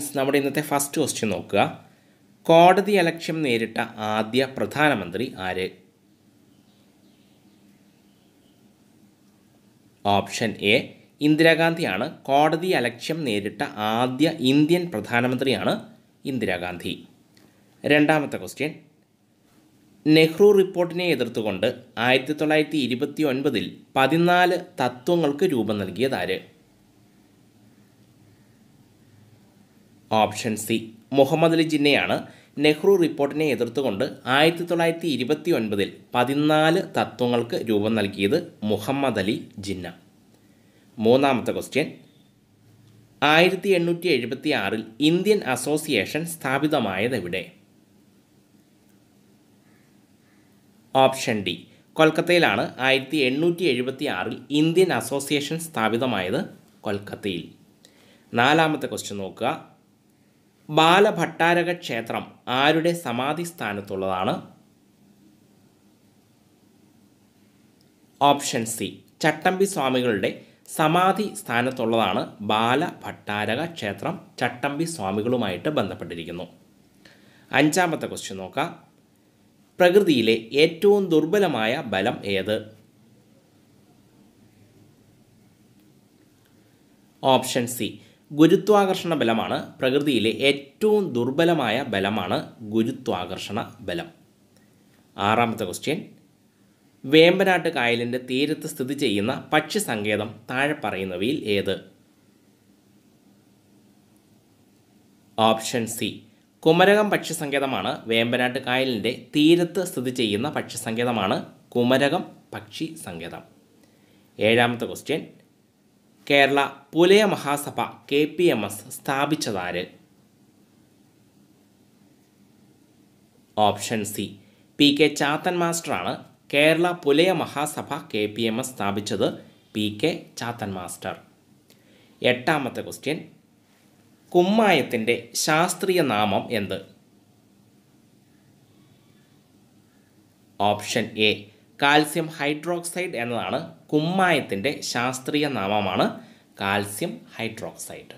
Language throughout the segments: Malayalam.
മീൻസ് നമ്മുടെ ഇന്നത്തെ ഫസ്റ്റ് ക്വസ്റ്റ്യൻ നോക്കുക കോടതി അലക്ഷ്യം നേരിട്ട ആദ്യ പ്രധാനമന്ത്രി ആര് ഓപ്ഷൻ എ ഇന്ദിരാഗാന്ധിയാണ് കോടതി അലക്ഷ്യം നേരിട്ട ആദ്യ ഇന്ത്യൻ പ്രധാനമന്ത്രിയാണ് ഇന്ദിരാഗാന്ധി രണ്ടാമത്തെ ക്വസ്റ്റ്യൻ നെഹ്റു റിപ്പോർട്ടിനെ എതിർത്തുകൊണ്ട് ആയിരത്തി തൊള്ളായിരത്തി ഇരുപത്തി ഒൻപതിൽ പതിനാല് തത്വങ്ങൾക്ക് രൂപം നൽകിയതാര് ഓപ്ഷൻ സി മുഹമ്മദ് അലി ജിന്നയാണ് നെഹ്റു റിപ്പോർട്ടിനെ എതിർത്തുകൊണ്ട് ആയിരത്തി തൊള്ളായിരത്തി ഇരുപത്തി ഒൻപതിൽ പതിനാല് തത്വങ്ങൾക്ക് രൂപം നൽകിയത് മുഹമ്മദ് അലി ജിന്ന മൂന്നാമത്തെ ക്വസ്റ്റ്യൻ ആയിരത്തി എണ്ണൂറ്റി എഴുപത്തി ആറിൽ ഇന്ത്യൻ അസോസിയേഷൻ സ്ഥാപിതമായത് എവിടെ ഓപ്ഷൻ ഡി കൊൽക്കത്തയിലാണ് ആയിരത്തി എണ്ണൂറ്റി എഴുപത്തി ആറിൽ ഇന്ത്യൻ അസോസിയേഷൻ സ്ഥാപിതമായത് കൊൽക്കത്തയിൽ നാലാമത്തെ ക്വസ്റ്റ്യൻ നോക്കുക ബാലഭട്ടാരക ക്ഷേത്രം ആരുടെ സമാധി സ്ഥാനത്തുള്ളതാണ് ഓപ്ഷൻ സി ചട്ടമ്പി സ്വാമികളുടെ സമാധി സ്ഥാനത്തുള്ളതാണ് ബാലഭട്ടാരക ക്ഷേത്രം ചട്ടമ്പി സ്വാമികളുമായിട്ട് ബന്ധപ്പെട്ടിരിക്കുന്നു അഞ്ചാമത്തെ ക്വസ്റ്റ്യൻ നോക്കാം പ്രകൃതിയിലെ ഏറ്റവും ദുർബലമായ ബലം ഏത് ഓപ്ഷൻ സി ഗുരുത്വാകർഷണ ബലമാണ് പ്രകൃതിയിലെ ഏറ്റവും ദുർബലമായ ബലമാണ് ഗുരുത്വാകർഷണ ബലം ആറാമത്തെ ക്വസ്റ്റ്യൻ വേമ്പനാട്ട് കായലിൻ്റെ തീരത്ത് സ്ഥിതി ചെയ്യുന്ന പക്ഷി സങ്കേതം താഴെ പറയുന്നവയിൽ ഏത് ഓപ്ഷൻ സി കുമരകം പക്ഷി സങ്കേതമാണ് വേമ്പനാട്ട് കായലിൻ്റെ തീരത്ത് സ്ഥിതി ചെയ്യുന്ന പക്ഷി സങ്കേതമാണ് കുമരകം പക്ഷി സങ്കേതം ഏഴാമത്തെ question Kerala Pulaya Mahasabha K P M S സ്ഥാപിച്ചതാര് option C P K Chathan മാസ്റ്ററാണ് Kerala Pulaya Mahasabha K P M S സ്ഥാപിച്ചത് പി കെ ചാത്തൻ മാസ്റ്റർ എട്ടാമത്തെ ക്വസ്റ്റ്യൻ കുമ്മായത്തിൻ്റെ ശാസ്ത്രീയ നാമം എന്ത് ഓപ്ഷൻ എ കാൽസ്യം ഹൈഡ്രോക്സൈഡ് എന്നതാണ് കുമ്മായത്തിൻ്റെ ശാസ്ത്രീയ നാമമാണ് കാൽസ്യം ഹൈഡ്രോക്സൈഡ്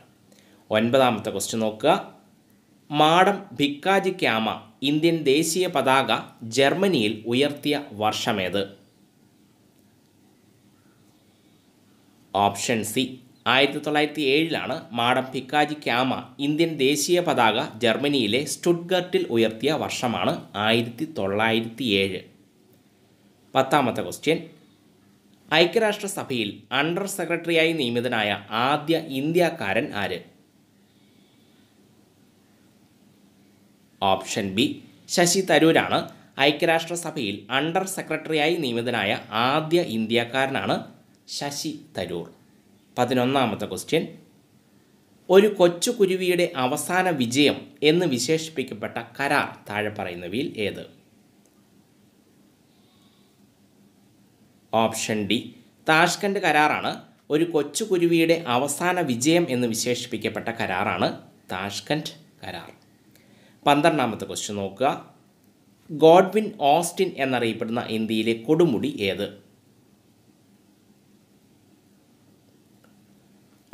ഒൻപതാമത്തെ ക്വസ്റ്റ്യൻ നോക്കുക മാഡം ഭിക്കാജി ക്യാമ ഇന്ത്യൻ ദേശീയ പതാക ജർമ്മനിയിൽ ഉയർത്തിയ വർഷമേത് ഓപ്ഷൻ സി ആയിരത്തി തൊള്ളായിരത്തി ഏഴിലാണ് മാഡം ഭിക്കാജി ക്യാമ ഇന്ത്യൻ ദേശീയ പതാക ജർമ്മനിയിലെ സ്റ്റുഡ്ഗർട്ടിൽ ഉയർത്തിയ വർഷമാണ് ആയിരത്തി തൊള്ളായിരത്തി ഏഴ് പത്താമത്തെ ക്വസ്റ്റ്യൻ ഐക്യരാഷ്ട്രസഭയിൽ അണ്ടർ സെക്രട്ടറിയായി നിയമിതനായ ആദ്യ ഇന്ത്യക്കാരൻ ആര് ഓപ്ഷൻ ബി ശശി തരൂരാണ് ഐക്യരാഷ്ട്രസഭയിൽ അണ്ടർ സെക്രട്ടറിയായി നിയമിതനായ ആദ്യ ഇന്ത്യക്കാരനാണ് ശശി തരൂർ പതിനൊന്നാമത്തെ ക്വസ്റ്റ്യൻ ഒരു കൊച്ചുകുരുവിയുടെ അവസാന വിജയം എന്ന് വിശേഷിപ്പിക്കപ്പെട്ട കരാർ താഴെ പറയുന്നവയിൽ ഏത് ഓപ്ഷൻ ഡി താഷ്കണ്ട് കരാറാണ് ഒരു കൊച്ചുകുരുവിയുടെ അവസാന വിജയം എന്ന് വിശേഷിപ്പിക്കപ്പെട്ട കരാറാണ് താഷ്കണ്ട് കരാർ പന്ത്രണ്ടാമത്തെ ക്വസ്റ്റ്യൻ നോക്കുക ഗോഡ്വിൻ ഓസ്റ്റിൻ എന്നറിയപ്പെടുന്ന ഇന്ത്യയിലെ കൊടുമുടി ഏത്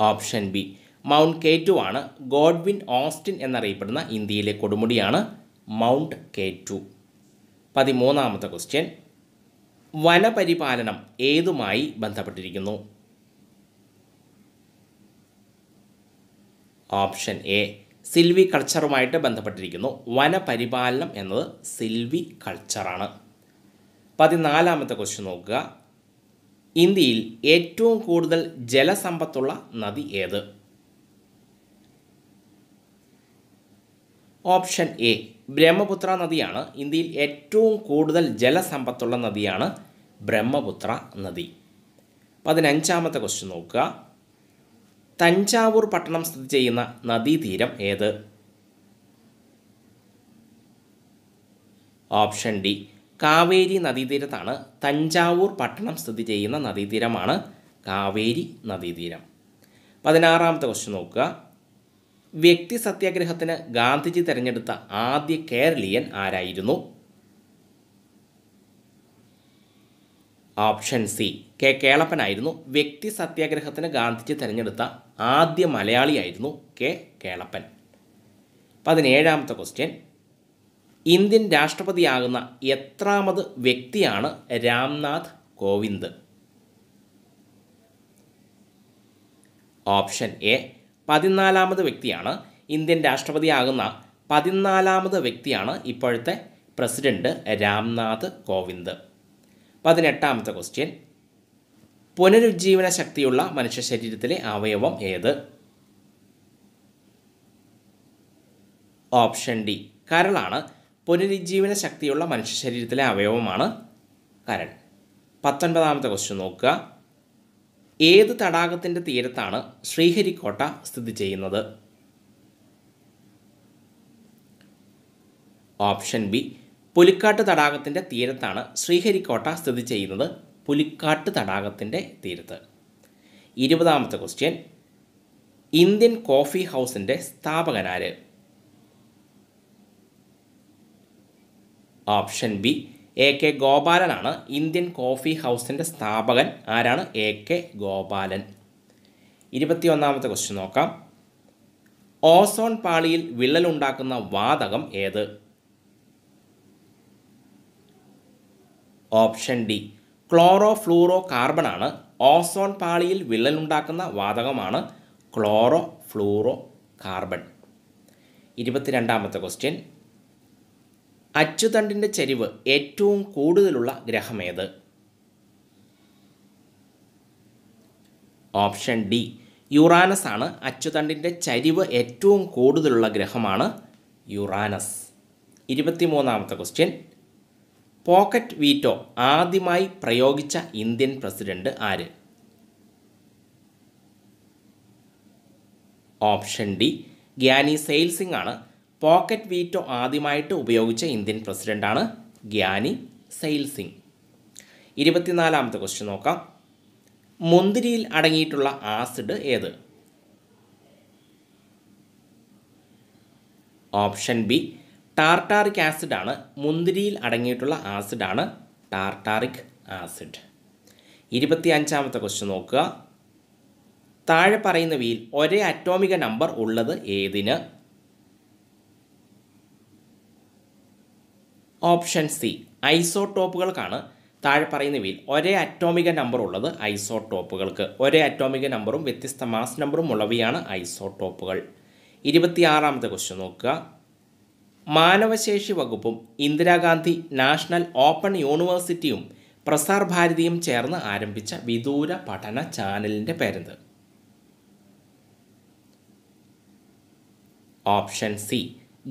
option B mount K two ആണ് ഗോഡ്വിൻ ഓസ്റ്റിൻ എന്നറിയപ്പെടുന്ന ഇന്ത്യയിലെ കൊടുമുടിയാണ് മൗണ്ട് കെ ടു പതിമൂന്നാമത്തെ ക്വസ്റ്റ്യൻ വനപരിപാലനം ഏതുമായി ബന്ധപ്പെട്ടിരിക്കുന്നു ഓപ്ഷൻ എ സിൽവി കൾച്ചറുമായിട്ട് ബന്ധപ്പെട്ടിരിക്കുന്നു വനപരിപാലനം എന്നത് സിൽവി കൾച്ചറാണ് പതിനാലാമത്തെ ക്വസ്റ്റ്യൻ നോക്കുക ഇന്ത്യയിൽ ഏറ്റവും കൂടുതൽ ജലസമ്പത്തുള്ള നദി ഏത് ഓപ്ഷൻ എ ബ്രഹ്മപുത്ര നദിയാണ് ഇന്ത്യയിൽ ഏറ്റവും കൂടുതൽ ജലസമ്പത്തുള്ള നദിയാണ് ബ്രഹ്മപുത്ര നദി പതിനഞ്ചാമത്തെ ക്വസ്റ്റ്യൻ നോക്കുക തഞ്ചാവൂർ പട്ടണം സ്ഥിതി ചെയ്യുന്ന നദീതീരം ഏത് ഓപ്ഷൻ ഡി കാവേരി നദീതീരത്താണ് തഞ്ചാവൂർ പട്ടണം സ്ഥിതി ചെയ്യുന്ന നദീതീരമാണ് കാവേരി നദീതീരം പതിനാറാമത്തെ ക്വസ്റ്റ്യൻ നോക്കുക വ്യക്തി സത്യാഗ്രഹത്തിന് ഗാന്ധിജി തിരഞ്ഞെടുത്ത ആദ്യ കേരളീയൻ ആരായിരുന്നു ഓപ്ഷൻ സി കെ കേളപ്പനായിരുന്നു വ്യക്തി സത്യാഗ്രഹത്തിന് ഗാന്ധിജി തിരഞ്ഞെടുത്ത ആദ്യ മലയാളിയായിരുന്നു കെ കേളപ്പൻ പതിനേഴാമത്തെ ക്വസ്റ്റ്യൻ ഇന്ത്യൻ രാഷ്ട്രപതിയാകുന്ന എത്രാമത് വ്യക്തിയാണ് രാംനാഥ് കോവിന്ദ് ഓപ്ഷൻ എ പതിനാലാമത് വ്യക്തിയാണ് ഇന്ത്യൻ രാഷ്ട്രപതിയാകുന്ന പതിനാലാമത് വ്യക്തിയാണ് ഇപ്പോഴത്തെ പ്രസിഡന്റ് രാംനാഥ് കോവിന്ദ് പതിനെട്ടാമത്തെ ക്വസ്റ്റ്യൻ പുനരുജ്ജീവന ശക്തിയുള്ള മനുഷ്യ ശരീരത്തിലെ അവയവം ഏത് ഓപ്ഷൻ ഡി കരളാണ് പുനരുജ്ജീവന ശക്തിയുള്ള മനുഷ്യ ശരീരത്തിലെ അവയവമാണ് കരൾ പത്തൊൻപതാമത്തെ ക്വസ്റ്റ്യൻ നോക്കുക ഏത് തടാകത്തിൻ്റെ തീരത്താണ് ശ്രീഹരിക്കോട്ട സ്ഥിതി ചെയ്യുന്നത് ഓപ്ഷൻ ബി പുലിക്കാട്ട് തടാകത്തിൻ്റെ തീരത്താണ് ശ്രീഹരിക്കോട്ട സ്ഥിതി ചെയ്യുന്നത് പുലിക്കാട്ട് തടാകത്തിൻ്റെ തീരത്ത് ഇരുപതാമത്തെ ക്വസ്റ്റ്യൻ ഇന്ത്യൻ കോഫി ഹൗസിൻ്റെ സ്ഥാപകനാര് ഓപ്ഷൻ ബി എ കെ ഗോപാലനാണ് ഇന്ത്യൻ കോഫി ഹൗസിൻ്റെ സ്ഥാപകൻ ആരാണ് എ കെ ഗോപാലൻ ഒന്നാമത്തെ ക്വസ്റ്റ്യൻ നോക്കാം ഓസോൺ പാളിയിൽ വിള്ളലുണ്ടാക്കുന്ന വാതകം ഏത് ഓപ്ഷൻ ഡി ക്ലോറോ ഫ്ലൂറോ കാർബണാണ് ഓസോൺ പാളിയിൽ വിള്ളലുണ്ടാക്കുന്ന വാതകമാണ് ക്ലോറോ ഫ്ലൂറോ കാർബൺ ഇരുപത്തിരണ്ടാമത്തെ ക്വസ്റ്റ്യൻ അച്ചുതണ്ടിൻ്റെ ചരിവ് ഏറ്റവും കൂടുതലുള്ള ഗ്രഹമേത് ഓപ്ഷൻ ഡി യുറാനസ് ആണ് അച്ചുതണ്ടിൻ്റെ ചരിവ് ഏറ്റവും കൂടുതലുള്ള ഗ്രഹമാണ് യുറാനസ് ഇരുപത്തിമൂന്നാമത്തെ ക്വസ്റ്റ്യൻ പോക്കറ്റ് വീറ്റോ ആദ്യമായി പ്രയോഗിച്ച ഇന്ത്യൻ പ്രസിഡന്റ് ആര് ഓപ്ഷൻ ഡി ഗ്യാനി സെയിൽസിംഗ് ആണ് പോക്കറ്റ് വീറ്റോ ആദ്യമായിട്ട് ഉപയോഗിച്ച ഇന്ത്യൻ പ്രസിഡൻ്റാണ് ഗ്യാനി സെയിൽ സിംഗ് ഇരുപത്തിനാലാമത്തെ ക്വസ്റ്റ്യൻ നോക്കാം മുന്തിരിയിൽ അടങ്ങിയിട്ടുള്ള ആസിഡ് ഏത് ഓപ്ഷൻ ബി ടാർട്ടാറിക് ആസിഡാണ് മുന്തിരിയിൽ അടങ്ങിയിട്ടുള്ള ആസിഡാണ് ടാർട്ടാറിക് ആസിഡ് ഇരുപത്തി അഞ്ചാമത്തെ ക്വസ്റ്റ്യൻ നോക്കുക താഴെ പറയുന്നവയിൽ ഒരേ അറ്റോമിക നമ്പർ ഉള്ളത് ഏതിന് ഓപ്ഷൻ സി ഐസോടോപ്പുകൾക്കാണ് താഴെ പറയുന്നവയിൽ ഒരേ അറ്റോമിക നമ്പർ ഉള്ളത് ഐസോടോപ്പുകൾക്ക് ഒരേ അറ്റോമിക നമ്പറും വ്യത്യസ്ത മാസ് നമ്പറും ഉള്ളവയാണ് ഐസോടോപ്പുകൾ ഇരുപത്തിയാറാമത്തെ ക്വസ്റ്റ്യൻ നോക്കുക മാനവശേഷി വകുപ്പും ഇന്ദിരാഗാന്ധി നാഷണൽ ഓപ്പൺ യൂണിവേഴ്സിറ്റിയും പ്രസാർ ഭാരതിയും ചേർന്ന് ആരംഭിച്ച വിദൂര പഠന ചാനലിൻ്റെ പേരെന്ത് ഓപ്ഷൻ സി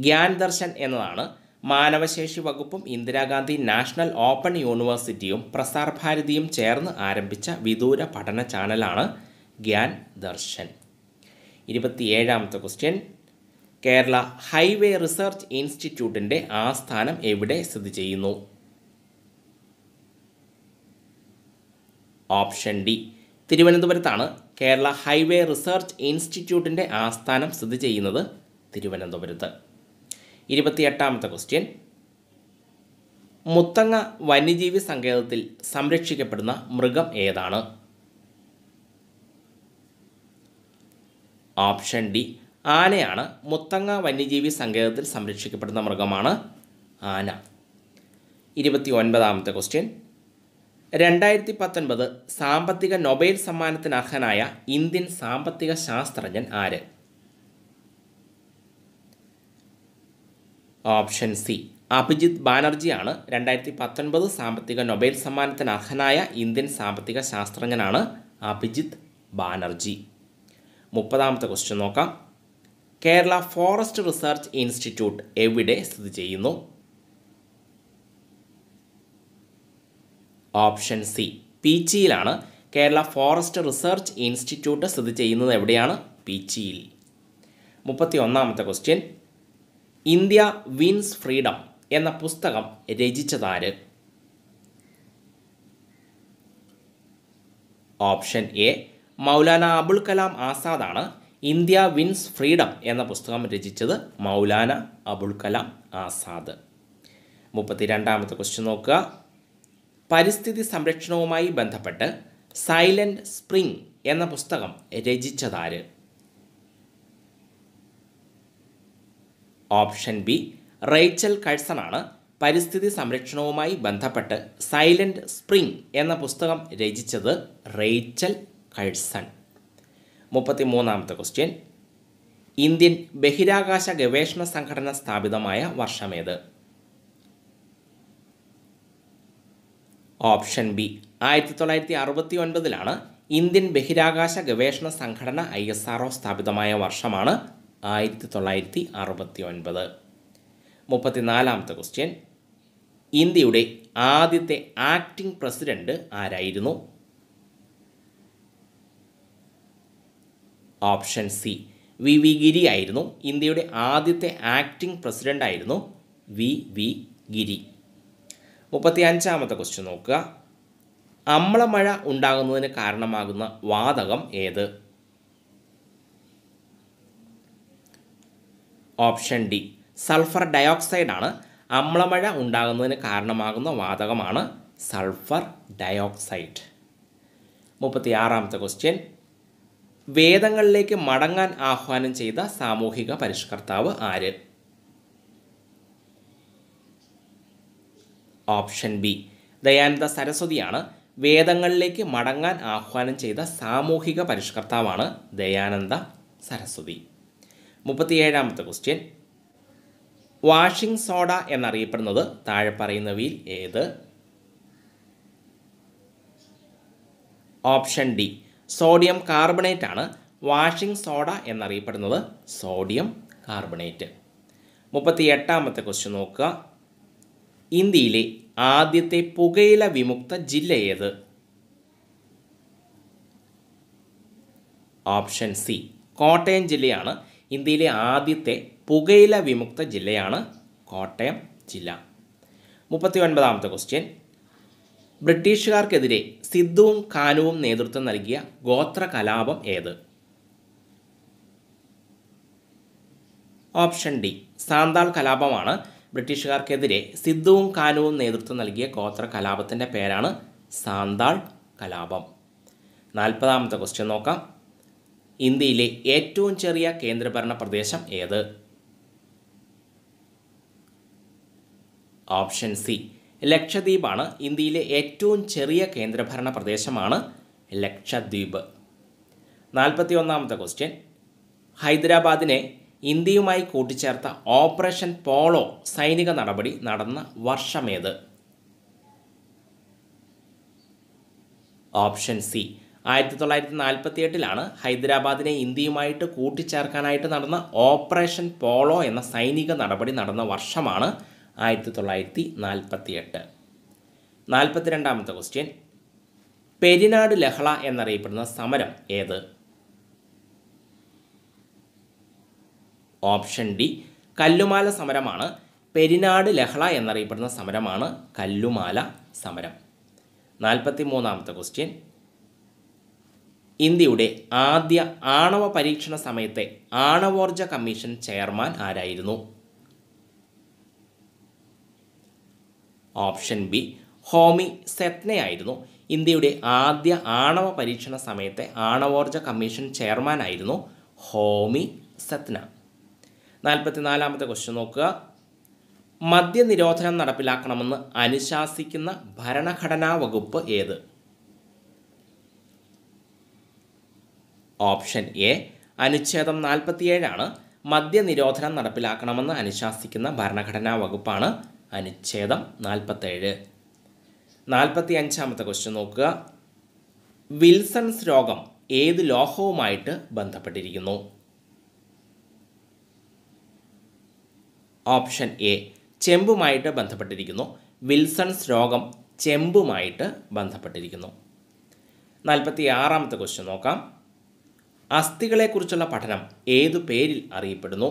ഗ്യാൻ ദർശൻ എന്നതാണ് മാനവശേഷി വകുപ്പും ഇന്ദിരാഗാന്ധി നാഷണൽ ഓപ്പൺ യൂണിവേഴ്സിറ്റിയും പ്രസാർ ഭാരതിയും ചേർന്ന് ആരംഭിച്ച വിദൂര പഠന ചാനലാണ് ഗ്യാൻ ദർശൻ ഇരുപത്തിയേഴാമത്തെ ക്വസ്റ്റ്യൻ കേരള ഹൈവേ റിസർച്ച് ഇൻസ്റ്റിറ്റ്യൂട്ടിൻ്റെ ആസ്ഥാനം എവിടെ സ്ഥിതി ചെയ്യുന്നു ഓപ്ഷൻ ഡി തിരുവനന്തപുരത്താണ് കേരള ഹൈവേ റിസർച്ച് ഇൻസ്റ്റിറ്റ്യൂട്ടിൻ്റെ ആസ്ഥാനം സ്ഥിതി ചെയ്യുന്നത് തിരുവനന്തപുരത്ത് ഇരുപത്തിയെട്ടാമത്തെ ക്വസ്റ്റ്യൻ മുത്തങ്ങ വന്യജീവി സങ്കേതത്തിൽ സംരക്ഷിക്കപ്പെടുന്ന മൃഗം ഏതാണ് ഓപ്ഷൻ ഡി ആനയാണ് മുത്തങ്ങ വന്യജീവി സങ്കേതത്തിൽ സംരക്ഷിക്കപ്പെടുന്ന മൃഗമാണ് ആന ഇരുപത്തി ഒൻപതാമത്തെ ക്വസ്റ്റ്യൻ രണ്ടായിരത്തി പത്തൊൻപത് സാമ്പത്തിക നൊബേൽ സമ്മാനത്തിന് അർഹനായ ഇന്ത്യൻ സാമ്പത്തിക ശാസ്ത്രജ്ഞൻ ആര് ഓപ്ഷൻ സി അഭിജിത്ത് ബാനർജിയാണ് രണ്ടായിരത്തി പത്തൊൻപത് സാമ്പത്തിക നൊബേൽ സമ്മാനത്തിന് അർഹനായ ഇന്ത്യൻ സാമ്പത്തിക ശാസ്ത്രജ്ഞനാണ് അഭിജിത്ത് ബാനർജി മുപ്പതാമത്തെ ക്വസ്റ്റ്യൻ നോക്കാം കേരള ഫോറസ്റ്റ് റിസർച്ച് ഇൻസ്റ്റിറ്റ്യൂട്ട് എവിടെ സ്ഥിതി ചെയ്യുന്നു ഓപ്ഷൻ സി പീച്ചിയിലാണ് കേരള ഫോറസ്റ്റ് റിസർച്ച് ഇൻസ്റ്റിറ്റ്യൂട്ട് സ്ഥിതി ചെയ്യുന്നത് എവിടെയാണ് പീച്ചിയിൽ മുപ്പത്തി ഒന്നാമത്തെ ക്വസ്റ്റ്യൻ ഇന്ത്യ വിൻസ് ഫ്രീഡം എന്ന പുസ്തകം രചിച്ചതാര് ഓപ്ഷൻ എ മൗലാന അബുൽ കലാം ആസാദാണ് ഇന്ത്യ വിൻസ് ഫ്രീഡം എന്ന പുസ്തകം രചിച്ചത് മൗലാന അബുൽ കലാം ആസാദ് മുപ്പത്തിരണ്ടാമത്തെ ക്വസ്റ്റ്യൻ നോക്കുക പരിസ്ഥിതി സംരക്ഷണവുമായി ബന്ധപ്പെട്ട് സൈലൻറ്റ് സ്പ്രിംഗ് എന്ന പുസ്തകം രചിച്ചതാര് ഓപ്ഷൻ ബി റേച്ചൽ കഴ്സണാണ് പരിസ്ഥിതി സംരക്ഷണവുമായി ബന്ധപ്പെട്ട് സൈലൻറ്റ് സ്പ്രിംഗ് എന്ന പുസ്തകം രചിച്ചത് റേച്ചൽ കഴ്സൺ മുപ്പത്തി മൂന്നാമത്തെ ക്വസ്റ്റ്യൻ ഇന്ത്യൻ ബഹിരാകാശ ഗവേഷണ സംഘടന സ്ഥാപിതമായ വർഷമേത് ഓപ്ഷൻ ബി ആയിരത്തി തൊള്ളായിരത്തി അറുപത്തി ഒൻപതിലാണ് ഇന്ത്യൻ ബഹിരാകാശ ഗവേഷണ സംഘടന ഐ എസ് ആർ സ്ഥാപിതമായ വർഷമാണ് ആയിരത്തി തൊള്ളായിരത്തി അറുപത്തി ഒൻപത് മുപ്പത്തിനാലാമത്തെ ക്വസ്റ്റ്യൻ ഇന്ത്യയുടെ ആദ്യത്തെ ആക്ടിംഗ് പ്രസിഡന്റ് ആരായിരുന്നു option C V V Giri ആയിരുന്നു ഇന്ത്യയുടെ ആദ്യത്തെ ആക്ടിംഗ് പ്രസിഡന്റ് ആയിരുന്നു വി വി ഗിരി മുപ്പത്തി അഞ്ചാമത്തെ ക്വസ്റ്റ്യൻ നോക്കുക അമ്ലമഴ ഉണ്ടാകുന്നതിന് കാരണമാകുന്ന വാതകം ഏത് ഓപ്ഷൻ ഡി സൾഫർ ഡയോക്സൈഡാണ് അമ്ലമഴ ഉണ്ടാകുന്നതിന് കാരണമാകുന്ന വാതകമാണ് സൾഫർ ഡയോക്സൈഡ് മുപ്പത്തിയാറാമത്തെ ക്വസ്റ്റ്യൻ വേദങ്ങളിലേക്ക് മടങ്ങാൻ ആഹ്വാനം ചെയ്ത സാമൂഹിക പരിഷ്കർത്താവ് ആര് ഓപ്ഷൻ ബി ദയാനന്ദ സരസ്വതിയാണ് വേദങ്ങളിലേക്ക് മടങ്ങാൻ ആഹ്വാനം ചെയ്ത സാമൂഹിക പരിഷ്കർത്താവാണ് ദയാനന്ദ സരസ്വതി മുപ്പത്തിയേഴാമത്തെ ക്വസ്റ്റ്യൻ വാഷിംഗ് സോഡ എന്നറിയപ്പെടുന്നത് താഴെ പറയുന്നവയിൽ ഏത് ഓപ്ഷൻ ഡി സോഡിയം കാർബണേറ്റ് ആണ് വാഷിംഗ് സോഡ എന്നറിയപ്പെടുന്നത് സോഡിയം കാർബണേറ്റ് മുപ്പത്തി എട്ടാമത്തെ ക്വസ്റ്റ്യൻ നോക്കുക ഇന്ത്യയിലെ ആദ്യത്തെ പുകയില വിമുക്ത ജില്ല ഏത് ഓപ്ഷൻ സി കോട്ടയം ജില്ലയാണ് ഇന്ത്യയിലെ ആദ്യത്തെ പുകയില വിമുക്ത ജില്ലയാണ് കോട്ടയം ജില്ല മുപ്പത്തി ഒൻപതാമത്തെ ക്വസ്റ്റ്യൻ ബ്രിട്ടീഷുകാർക്കെതിരെ സിദ്ധുവും കാനുവും നേതൃത്വം നൽകിയ ഗോത്ര കലാപം ഏത് ഓപ്ഷൻ ഡി സാന്താൾ കലാപമാണ് ബ്രിട്ടീഷുകാർക്കെതിരെ സിദ്ധുവും കാനുവും നേതൃത്വം നൽകിയ ഗോത്ര കലാപത്തിൻ്റെ പേരാണ് സാന്താൾ കലാപം നാൽപ്പതാമത്തെ ക്വസ്റ്റ്യൻ നോക്കാം ഇന്ത്യയിലെ ഏറ്റവും ചെറിയ കേന്ദ്രഭരണ പ്രദേശം ഏത് ഓപ്ഷൻ സി ലക്ഷദ്വീപാണ് ഇന്ത്യയിലെ ഏറ്റവും ചെറിയ കേന്ദ്രഭരണ പ്രദേശമാണ് ലക്ഷദ്വീപ് നാൽപ്പത്തി ഒന്നാമത്തെ ക്വസ്റ്റ്യൻ ഹൈദരാബാദിനെ ഇന്ത്യയുമായി കൂട്ടിച്ചേർത്ത ഓപ്പറേഷൻ പോളോ സൈനിക നടപടി നടന്ന വർഷമേത് ഓപ്ഷൻ സി ആയിരത്തി തൊള്ളായിരത്തി നാൽപ്പത്തി എട്ടിലാണ് ഹൈദരാബാദിനെ ഇന്ത്യയുമായിട്ട് കൂട്ടിച്ചേർക്കാനായിട്ട് നടന്ന ഓപ്പറേഷൻ പോളോ എന്ന സൈനിക നടപടി നടന്ന വർഷമാണ് ആയിരത്തി തൊള്ളായിരത്തി നാൽപ്പത്തി എട്ട് നാൽപ്പത്തിരണ്ടാമത്തെ ക്വസ്റ്റ്യൻ പെരിനാട് ലഹള എന്നറിയപ്പെടുന്ന സമരം ഏത് ഓപ്ഷൻ ഡി കല്ലുമാല സമരമാണ് പെരിനാട് ലഹള എന്നറിയപ്പെടുന്ന സമരമാണ് കല്ലുമാല സമരം നാൽപ്പത്തി മൂന്നാമത്തെ ക്വസ്റ്റ്യൻ ഇന്ത്യയുടെ ആദ്യ ആണവ പരീക്ഷണ സമയത്തെ ആണവോർജ കമ്മീഷൻ ചെയർമാൻ ആരായിരുന്നു ഓപ്ഷൻ ബി ഹോമി സെത്നയായിരുന്നു ഇന്ത്യയുടെ ആദ്യ ആണവ പരീക്ഷണ സമയത്തെ ആണവോർജ കമ്മീഷൻ ചെയർമാനായിരുന്നു ഹോമി സത്ന നാൽപ്പത്തിനാലാമത്തെ ക്വസ്റ്റ്യൻ നോക്കുക മദ്യനിരോധനം നടപ്പിലാക്കണമെന്ന് അനുശാസിക്കുന്ന ഭരണഘടനാ വകുപ്പ് ഏത് ഓപ്ഷൻ എ അനുച്ഛേദം നാൽപ്പത്തിയേഴാണ് മദ്യനിരോധനം നടപ്പിലാക്കണമെന്ന് അനുശാസിക്കുന്ന ഭരണഘടനാ വകുപ്പാണ് അനുച്ഛേദം നാൽപ്പത്തേഴ് നാൽപ്പത്തി അഞ്ചാമത്തെ ക്വസ്റ്റ്യൻ നോക്കുക വിൽസൺസ് രോഗം ഏത് ലോഹവുമായിട്ട് ബന്ധപ്പെട്ടിരിക്കുന്നു ഓപ്ഷൻ എ ചെമ്പുമായിട്ട് ബന്ധപ്പെട്ടിരിക്കുന്നു വിൽസൺസ് രോഗം ചെമ്പുമായിട്ട് ബന്ധപ്പെട്ടിരിക്കുന്നു നാൽപ്പത്തി ആറാമത്തെ ക്വസ്റ്റ്യൻ നോക്കാം അസ്ഥികളെക്കുറിച്ചുള്ള പഠനം ഏതു പേരിൽ അറിയപ്പെടുന്നു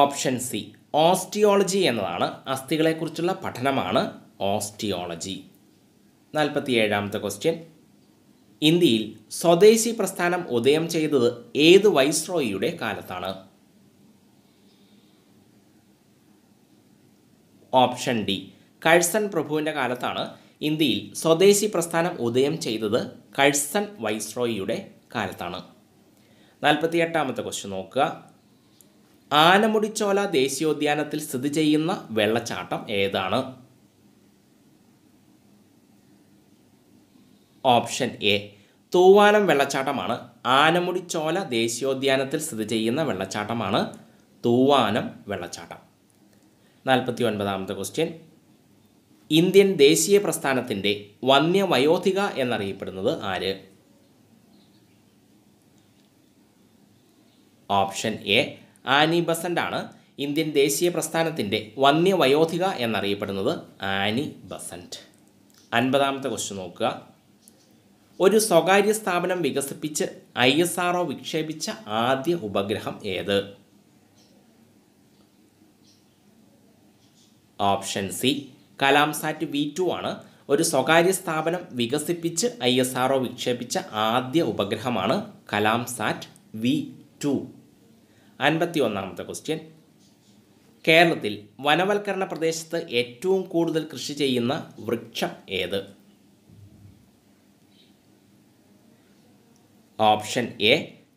ഓപ്ഷൻ സി ഓസ്റ്റിയോളജി എന്നതാണ് അസ്ഥികളെക്കുറിച്ചുള്ള പഠനമാണ് ഓസ്റ്റിയോളജി നാൽപ്പത്തിയേഴാമത്തെ ക്വസ്റ്റ്യൻ ഇന്ത്യയിൽ സ്വദേശി പ്രസ്ഥാനം ഉദയം ചെയ്തത് ഏത് വൈസ്രോയിയുടെ കാലത്താണ് ഓപ്ഷൻ ഡി കഴ്സൺ പ്രഭുവിൻ്റെ കാലത്താണ് ഇന്ത്യയിൽ സ്വദേശി പ്രസ്ഥാനം ഉദയം ചെയ്തത് കഴ്സൺ വൈസ്രോയിയുടെ കാലത്താണ് നാൽപ്പത്തി എട്ടാമത്തെ ക്വസ്റ്റ്യൻ നോക്കുക ആനമുടിച്ചോല ദേശീയോദ്യാനത്തിൽ സ്ഥിതി ചെയ്യുന്ന വെള്ളച്ചാട്ടം ഏതാണ് ഓപ്ഷൻ എ തൂവാനം വെള്ളച്ചാട്ടമാണ് ആനമുടിച്ചോല ദേശീയോദ്യാനത്തിൽ സ്ഥിതി ചെയ്യുന്ന വെള്ളച്ചാട്ടമാണ് തൂവാനം വെള്ളച്ചാട്ടം നാൽപ്പത്തി ഒൻപതാമത്തെ ക്വസ്റ്റ്യൻ ഇന്ത്യൻ ദേശീയ പ്രസ്ഥാനത്തിൻ്റെ വന്യവയോധിക എന്നറിയപ്പെടുന്നത് ആര് ഓപ്ഷൻ എ ആനി ബസൻ്റ് ആണ് ഇന്ത്യൻ ദേശീയ പ്രസ്ഥാനത്തിൻ്റെ വന്യവയോധിക എന്നറിയപ്പെടുന്നത് ആനി ബസൻ്റ് അൻപതാമത്തെ ക്വസ്റ്റ്യൻ നോക്കുക ഒരു സ്വകാര്യ സ്ഥാപനം വികസിപ്പിച്ച് ഐ എസ് ആർ ഒ വിക്ഷേപിച്ച ആദ്യ ഉപഗ്രഹം ഏത് option C Kalamsat V two ആണ് ഒരു സ്വകാര്യ സ്ഥാപനം വികസിപ്പിച്ച് ഐ എസ് ആർ വിക്ഷേപിച്ച ആദ്യ ഉപഗ്രഹമാണ് കലാംസാറ്റ് വി ടു അൻപത്തി ഒന്നാമത്തെ ക്വസ്റ്റ്യൻ കേരളത്തിൽ വനവൽക്കരണ പ്രദേശത്ത് ഏറ്റവും കൂടുതൽ കൃഷി ചെയ്യുന്ന വൃക്ഷം ഏത് ഓപ്ഷൻ എ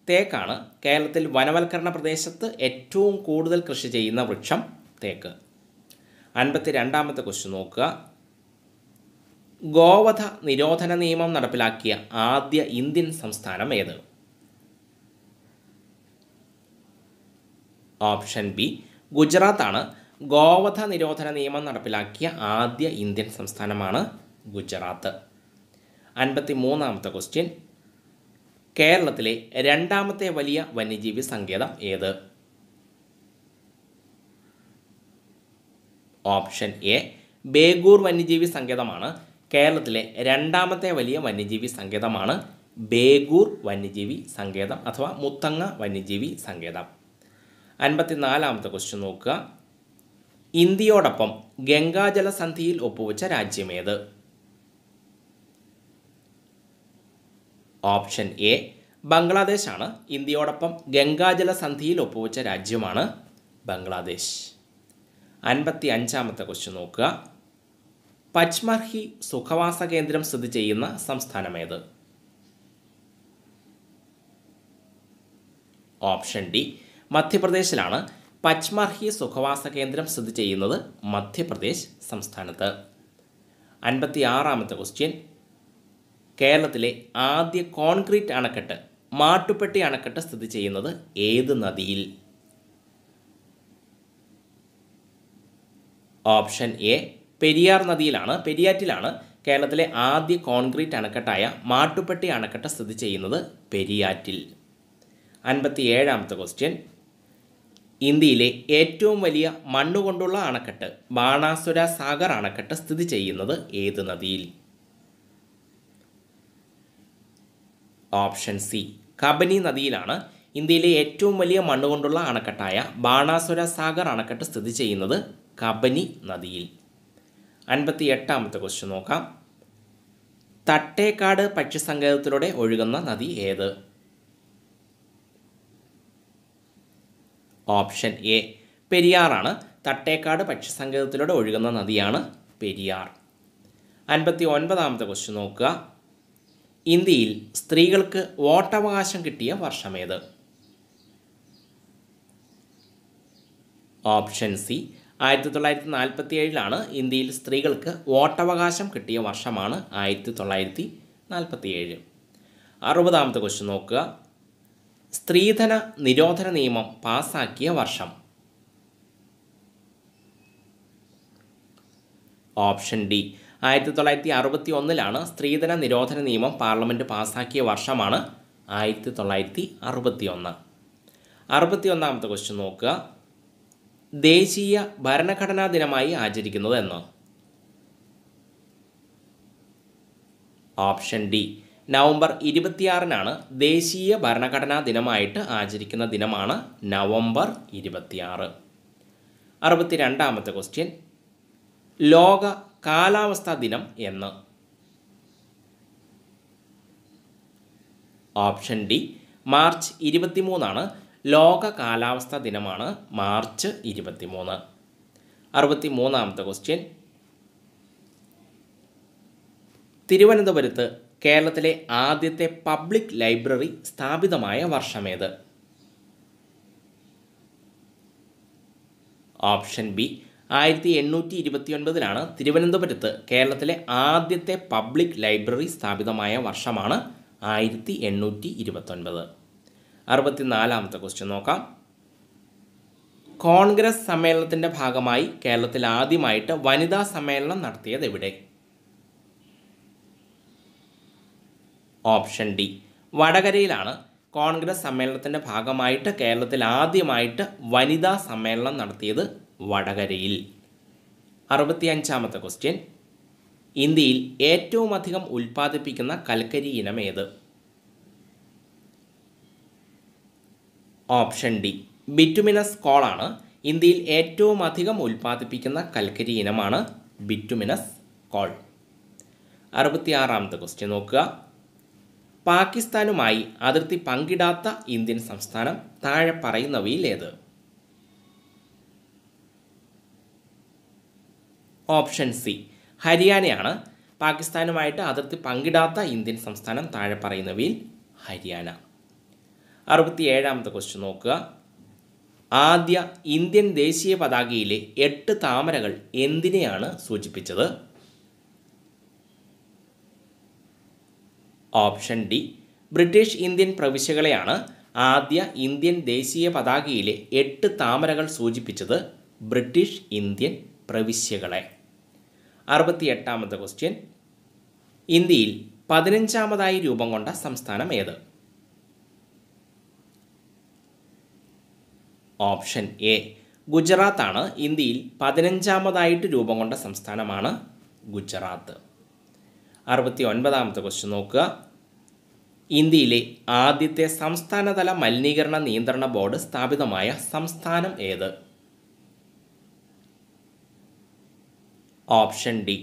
തേക്കാണ് കേരളത്തിൽ വനവൽക്കരണ പ്രദേശത്ത് ഏറ്റവും കൂടുതൽ കൃഷി ചെയ്യുന്ന വൃക്ഷം തേക്ക് അൻപത്തി രണ്ടാമത്തെ ക്വസ്റ്റ്യൻ നോക്കുക ഗോവധ നിരോധന നിയമം നടപ്പിലാക്കിയ ആദ്യ ഇന്ത്യൻ സംസ്ഥാനം ഏത് ഓപ്ഷൻ ബി ഗുജറാത്താണ് ഗോവധ നിരോധന നിയമം നടപ്പിലാക്കിയ ആദ്യ ഇന്ത്യൻ സംസ്ഥാനമാണ് ഗുജറാത്ത് അൻപത്തി മൂന്നാമത്തെ ക്വസ്റ്റ്യൻ കേരളത്തിലെ രണ്ടാമത്തെ വലിയ വന്യജീവി സങ്കേതം ഏത് ഓപ്ഷൻ എ ബേഗൂർ വന്യജീവി സങ്കേതമാണ് കേരളത്തിലെ രണ്ടാമത്തെ വലിയ വന്യജീവി സങ്കേതമാണ് ബേഗൂർ വന്യജീവി സങ്കേതം അഥവാ മുത്തങ്ങ വന്യജീവി സങ്കേതം അൻപത്തിനാലാമത്തെ ക്വസ്റ്റ്യൻ നോക്കുക ഇന്ത്യയോടൊപ്പം ഗംഗാജല സന്ധിയിൽ ഒപ്പുവെച്ച രാജ്യമേത് ഓപ്ഷൻ എ ബംഗ്ലാദേശാണ് ഇന്ത്യയോടൊപ്പം ഗംഗാജല സന്ധിയിൽ ഒപ്പുവെച്ച രാജ്യമാണ് ബംഗ്ലാദേശ് അൻപത്തി അഞ്ചാമത്തെ ക്വസ്റ്റ്യൻ നോക്കുക പച്മർഹി സുഖവാസ കേന്ദ്രം സ്ഥിതി ചെയ്യുന്ന സംസ്ഥാനമേത് ഓപ്ഷൻ ഡി മധ്യപ്രദേശിലാണ് പച്മർഹി സുഖവാസ കേന്ദ്രം സ്ഥിതി ചെയ്യുന്നത് മധ്യപ്രദേശ് സംസ്ഥാനത്ത് അൻപത്തി ആറാമത്തെ ക്വസ്റ്റ്യൻ കേരളത്തിലെ ആദ്യ കോൺക്രീറ്റ് അണക്കെട്ട് മാട്ടുപ്പെട്ടി അണക്കെട്ട് സ്ഥിതി ചെയ്യുന്നത് ഏത് നദിയിൽ ഓപ്ഷൻ എ പെരിയാർ നദിയിലാണ് പെരിയാറ്റിലാണ് കേരളത്തിലെ ആദ്യ കോൺക്രീറ്റ് അണക്കെട്ടായ മാട്ടുപ്പെട്ടി അണക്കെട്ട് സ്ഥിതി ചെയ്യുന്നത് പെരിയാറ്റിൽ അൻപത്തി ഏഴാമത്തെ ക്വസ്റ്റ്യൻ ഇന്ത്യയിലെ ഏറ്റവും വലിയ മണ്ണുകൊണ്ടുള്ള അണക്കെട്ട് ബാണാസുര സാഗർ അണക്കെട്ട് സ്ഥിതി ചെയ്യുന്നത് ഏത് നദിയിൽ ഓപ്ഷൻ സി കബനി നദിയിലാണ് ഇന്ത്യയിലെ ഏറ്റവും വലിയ മണ്ണുകൊണ്ടുള്ള അണക്കെട്ടായ ബാണാസുര സാഗർ അണക്കെട്ട് സ്ഥിതി ചെയ്യുന്നത് കബനി നദിയിൽ അൻപത്തി എട്ടാമത്തെ ക്വസ്റ്റ്യൻ നോക്കാം തട്ടേക്കാട് പക്ഷിസങ്കേതത്തിലൂടെ ഒഴുകുന്ന നദി ഏത് ഓപ്ഷൻ എ പെരിയാറാണ് തട്ടേക്കാട് പക്ഷിസങ്കേതത്തിലൂടെ ഒഴുകുന്ന നദിയാണ് പെരിയാർ അൻപത്തി ഒൻപതാമത്തെ ക്വസ്റ്റ്യൻ നോക്കുക ഇന്ത്യയിൽ സ്ത്രീകൾക്ക് വോട്ടവകാശം കിട്ടിയ വർഷമേത് ഓപ്ഷൻ സി ആയിരത്തി തൊള്ളായിരത്തി നാൽപ്പത്തി ഏഴിലാണ് ഇന്ത്യയിൽ സ്ത്രീകൾക്ക് വോട്ടവകാശം കിട്ടിയ വർഷമാണ് ആയിരത്തി തൊള്ളായിരത്തി നാൽപ്പത്തി ഏഴ് അറുപതാമത്തെ ക്വസ്റ്റ്യൻ നോക്കുക സ്ത്രീധന നിരോധന നിയമം പാസാക്കിയ വർഷം ഓപ്ഷൻ ഡി ആയിരത്തി തൊള്ളായിരത്തി അറുപത്തി ഒന്നിലാണ് സ്ത്രീധന നിരോധന നിയമം പാർലമെൻറ്റ് പാസാക്കിയ വർഷമാണ് ആയിരത്തി തൊള്ളായിരത്തി അറുപത്തി ഒന്ന് അറുപത്തി ഒന്നാമത്തെ ക്വസ്റ്റ്യൻ നോക്കുക ദേശീയ ഭരണഘടനാ ദിനമായി ആചരിക്കുന്നത് എന്ന് ഓപ്ഷൻ ഡി നവംബർ ഇരുപത്തിയാറിനാണ് ദേശീയ ഭരണഘടനാ ദിനമായിട്ട് ആചരിക്കുന്ന ദിനമാണ് നവംബർ ഇരുപത്തിയാറ് അറുപത്തിരണ്ടാമത്തെ ക്വസ്റ്റ്യൻ ലോക കാലാവസ്ഥാ ദിനം എന്ന് ഓപ്ഷൻ ഡി മാർച്ച് ഇരുപത്തിമൂന്നാണ് ലോക കാലാവസ്ഥാ ദിനമാണ് മാർച്ച് ഇരുപത്തി മൂന്ന് അറുപത്തി മൂന്നാമത്തെ ക്വസ്റ്റ്യൻ തിരുവനന്തപുരത്ത് കേരളത്തിലെ ആദ്യത്തെ പബ്ലിക് ലൈബ്രറി സ്ഥാപിതമായ വർഷമേത് ഓപ്ഷൻ ബി ആയിരത്തി എണ്ണൂറ്റി ഇരുപത്തി ഒൻപതിലാണ് തിരുവനന്തപുരത്ത് കേരളത്തിലെ ആദ്യത്തെ പബ്ലിക് ലൈബ്രറി സ്ഥാപിതമായ വർഷമാണ് ആയിരത്തി എണ്ണൂറ്റി ഇരുപത്തൊൻപത് അറുപത്തിനാലാമത്തെ ക്വസ്റ്റ്യൻ നോക്കാം കോൺഗ്രസ് സമ്മേളനത്തിൻ്റെ ഭാഗമായി കേരളത്തിൽ ആദ്യമായിട്ട് വനിതാ സമ്മേളനം നടത്തിയത് എവിടെ ഓപ്ഷൻ ഡി വടകരയിലാണ് കോൺഗ്രസ് സമ്മേളനത്തിൻ്റെ ഭാഗമായിട്ട് കേരളത്തിൽ ആദ്യമായിട്ട് വനിതാ സമ്മേളനം നടത്തിയത് വടകരയിൽ അറുപത്തിയഞ്ചാമത്തെ ക്വസ്റ്റ്യൻ ഇന്ത്യയിൽ ഏറ്റവും അധികം ഉൽപ്പാദിപ്പിക്കുന്ന കൽക്കരി ഇനം ഏത് ഓപ്ഷൻ ഡി ബിറ്റുമിനസ് കോളാണ് ഇന്ത്യയിൽ ഏറ്റവും അധികം ഉൽപ്പാദിപ്പിക്കുന്ന കൽക്കരി ഇനമാണ് ബിറ്റുമിനസ് കോൾ അറുപത്തിയാറാമത്തെ ക്വസ്റ്റ്യൻ നോക്കുക പാകിസ്ഥാനുമായി അതിർത്തി പങ്കിടാത്ത ഇന്ത്യൻ സംസ്ഥാനം താഴെ പറയുന്നവയിൽ ഏത് ഓപ്ഷൻ സി ഹരിയാനയാണ് പാകിസ്ഥാനുമായിട്ട് അതിർത്തി പങ്കിടാത്ത ഇന്ത്യൻ സംസ്ഥാനം താഴെ പറയുന്നവയിൽ ഹരിയാന അറുപത്തി ഏഴാമത്തെ ക്വസ്റ്റ്യൻ നോക്കുക ആദ്യ ഇന്ത്യൻ ദേശീയ പതാകയിലെ എട്ട് താമരകൾ എന്തിനെയാണ് സൂചിപ്പിച്ചത് ഓപ്ഷൻ ഡി ബ്രിട്ടീഷ് ഇന്ത്യൻ പ്രവിശ്യകളെയാണ് ആദ്യ ഇന്ത്യൻ ദേശീയ പതാകയിലെ എട്ട് താമരകൾ സൂചിപ്പിച്ചത് ബ്രിട്ടീഷ് ഇന്ത്യൻ പ്രവിശ്യകളെ അറുപത്തിയെട്ടാമത്തെ ക്വസ്റ്റ്യൻ ഇന്ത്യയിൽ പതിനഞ്ചാമതായി രൂപം കൊണ്ട സംസ്ഥാനം ഏത് ഓപ്ഷൻ എ ഗുജറാത്താണ് ഇന്ത്യയിൽ പതിനഞ്ചാമതായിട്ട് രൂപം കൊണ്ട സംസ്ഥാനമാണ് ഗുജറാത്ത് അറുപത്തി ഒൻപതാമത്തെ ക്വസ്റ്റ്യൻ നോക്കുക ഇന്ത്യയിലെ ആദ്യത്തെ സംസ്ഥാനതല മലിനീകരണ നിയന്ത്രണ ബോർഡ് സ്ഥാപിതമായ സംസ്ഥാനം ഏത് ഓപ്ഷൻ ഡി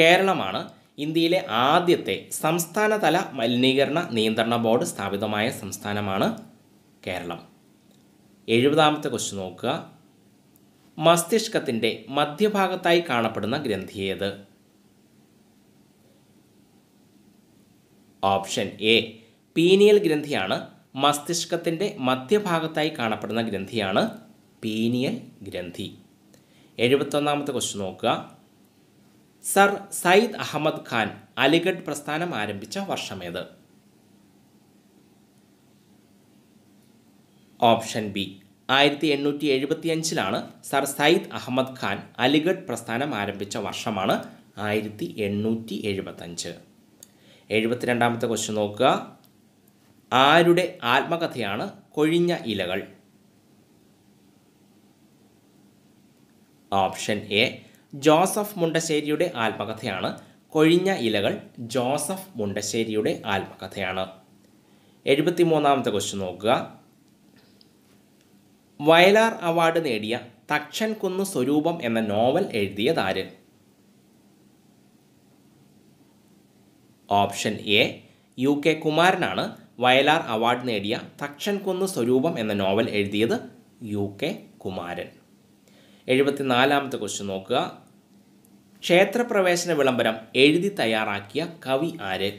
കേരളമാണ് ഇന്ത്യയിലെ ആദ്യത്തെ സംസ്ഥാനതല മലിനീകരണ നിയന്ത്രണ ബോർഡ് സ്ഥാപിതമായ സംസ്ഥാനമാണ് കേരളം എഴുപതാമത്തെ ക്വസ്റ്റ്യൻ നോക്കുക മസ്തിഷ്കത്തിൻ്റെ മധ്യഭാഗത്തായി കാണപ്പെടുന്ന ഗ്രന്ഥി ഏത് ഓപ്ഷൻ എ പീനിയൽ ഗ്രന്ഥിയാണ് മസ്തിഷ്കത്തിൻ്റെ മധ്യഭാഗത്തായി കാണപ്പെടുന്ന ഗ്രന്ഥിയാണ് പീനിയൽ ഗ്രന്ഥി എഴുപത്തൊന്നാമത്തെ ക്വസ്റ്റ്യൻ നോക്കുക സർ സയ്യിദ് അഹമ്മദ് ഖാൻ അലിഗഡ് പ്രസ്ഥാനം ആരംഭിച്ച വർഷമേത് ഓപ്ഷൻ ബി ആയിരത്തി എണ്ണൂറ്റി അഞ്ചിലാണ് സർ സയ്യിദ് അഹമ്മദ് ഖാൻ അലിഗഡ് പ്രസ്ഥാനം ആരംഭിച്ച വർഷമാണ് ആയിരത്തി എണ്ണൂറ്റി എഴുപത്തഞ്ച് എഴുപത്തിരണ്ടാമത്തെ ക്വസ്റ്റ്യൻ നോക്കുക ആരുടെ ആത്മകഥയാണ് കൊഴിഞ്ഞ ഇലകൾ ഓപ്ഷൻ എ ജോസഫ് മുണ്ടശ്ശേരിയുടെ ആത്മകഥയാണ് കൊഴിഞ്ഞ ഇലകൾ ജോസഫ് മുണ്ടശ്ശേരിയുടെ ആത്മകഥയാണ് മൂന്നാമത്തെ ക്വസ്റ്റ്യൻ നോക്കുക വയലാർ അവാർഡ് നേടിയ തക്ഷൻ കുന്ന് സ്വരൂപം എന്ന നോവൽ എഴുതിയതാര് ഓപ്ഷൻ എ യു കെ കുമാരനാണ് വയലാർ അവാർഡ് നേടിയ തക്ഷൻ കുന്ന് സ്വരൂപം എന്ന നോവൽ എഴുതിയത് യു കെ കുമാരൻ എഴുപത്തിനാലാമത്തെ ക്വസ്റ്റ്യൻ നോക്കുക ക്ഷേത്രപ്രവേശന വിളംബരം എഴുതി തയ്യാറാക്കിയ കവി ആര്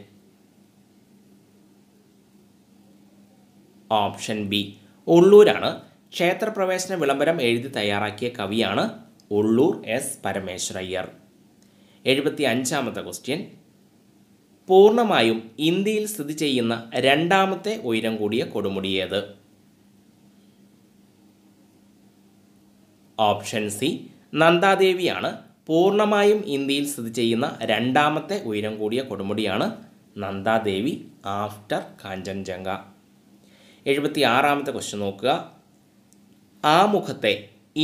ഓപ്ഷൻ ബി ഉള്ളൂരാണ് ക്ഷേത്രപ്രവേശന വിളംബരം എഴുതി തയ്യാറാക്കിയ കവിയാണ് ഉള്ളൂർ എസ് പരമേശ്വരയ്യർ എഴുപത്തി അഞ്ചാമത്തെ ക്വസ്റ്റ്യൻ പൂർണ്ണമായും ഇന്ത്യയിൽ സ്ഥിതി ചെയ്യുന്ന രണ്ടാമത്തെ ഉയരം കൂടിയ കൊടുമുടിയേത് ഓപ്ഷൻ സി നന്ദാദേവിയാണ് പൂർണ്ണമായും ഇന്ത്യയിൽ സ്ഥിതി ചെയ്യുന്ന രണ്ടാമത്തെ ഉയരം കൂടിയ കൊടുമുടിയാണ് നന്ദാദേവി ആഫ്റ്റർ കാഞ്ചൻജംഗ എഴുപത്തി ആറാമത്തെ ക്വസ്റ്റ്യൻ നോക്കുക ആമുഖത്തെ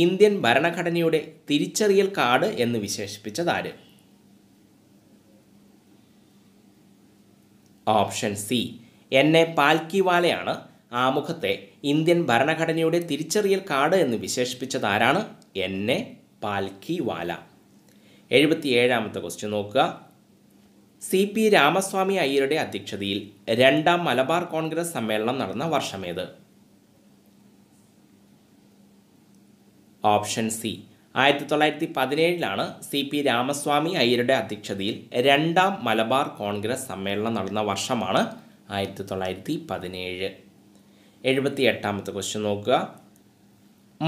ഇന്ത്യൻ ഭരണഘടനയുടെ തിരിച്ചറിയൽ കാർഡ് എന്ന് വിശേഷിപ്പിച്ചതാര് ഓപ്ഷൻ സി എൻ എ പാൽക്കിവാലയാണ് ആമുഖത്തെ ഇന്ത്യൻ ഭരണഘടനയുടെ തിരിച്ചറിയൽ കാർഡ് എന്ന് വിശേഷിപ്പിച്ചത് ആരാണ് എൻ എ പാൽക്കിവാല എഴുപത്തിയേഴാമത്തെ ക്വസ്റ്റ്യൻ നോക്കുക സി പി രാമസ്വാമി അയ്യരുടെ അധ്യക്ഷതയിൽ രണ്ടാം മലബാർ കോൺഗ്രസ് സമ്മേളനം നടന്ന വർഷമേത് ഓപ്ഷൻ സി ആയിരത്തി തൊള്ളായിരത്തി പതിനേഴിലാണ് സി പി രാമസ്വാമി അയ്യരുടെ അധ്യക്ഷതയിൽ രണ്ടാം മലബാർ കോൺഗ്രസ് സമ്മേളനം നടന്ന വർഷമാണ് ആയിരത്തി തൊള്ളായിരത്തി പതിനേഴ് എഴുപത്തി എട്ടാമത്തെ ക്വസ്റ്റ്യൻ നോക്കുക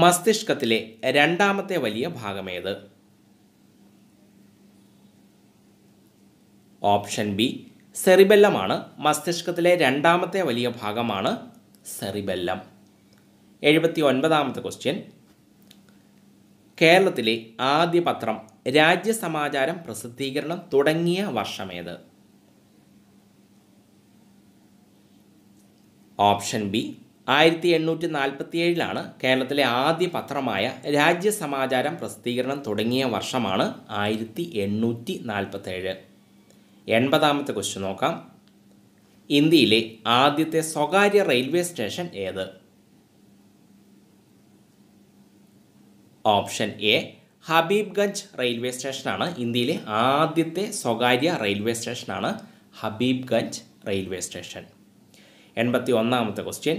മസ്തിഷ്കത്തിലെ രണ്ടാമത്തെ വലിയ ഭാഗമേത് ഓപ്ഷൻ ബി സെറിബെല്ലമാണ് മസ്തിഷ്കത്തിലെ രണ്ടാമത്തെ വലിയ ഭാഗമാണ് സെറിബെല്ലം എഴുപത്തി ഒൻപതാമത്തെ ക്വസ്റ്റ്യൻ കേരളത്തിലെ ആദ്യ പത്രം രാജ്യസമാചാരം പ്രസിദ്ധീകരണം തുടങ്ങിയ വർഷമേത് ഓപ്ഷൻ ബി ആയിരത്തി എണ്ണൂറ്റി നാൽപ്പത്തി ഏഴിലാണ് കേരളത്തിലെ ആദ്യ പത്രമായ രാജ്യസമാചാരം പ്രസിദ്ധീകരണം തുടങ്ങിയ വർഷമാണ് ആയിരത്തി എണ്ണൂറ്റി ഏഴ് എൺപതാമത്തെ ക്വസ്റ്റ്യൻ നോക്കാം ഇന്ത്യയിലെ ആദ്യത്തെ സ്വകാര്യ റെയിൽവേ സ്റ്റേഷൻ ഏത് ഓപ്ഷൻ എ ഹബീബ്ഗഞ്ച് റെയിൽവേ സ്റ്റേഷനാണ് ഇന്ത്യയിലെ ആദ്യത്തെ സ്വകാര്യ റെയിൽവേ സ്റ്റേഷനാണ് ഹബീബ്ഗഞ്ച് റെയിൽവേ സ്റ്റേഷൻ എൺപത്തി ഒന്നാമത്തെ ക്വസ്റ്റ്യൻ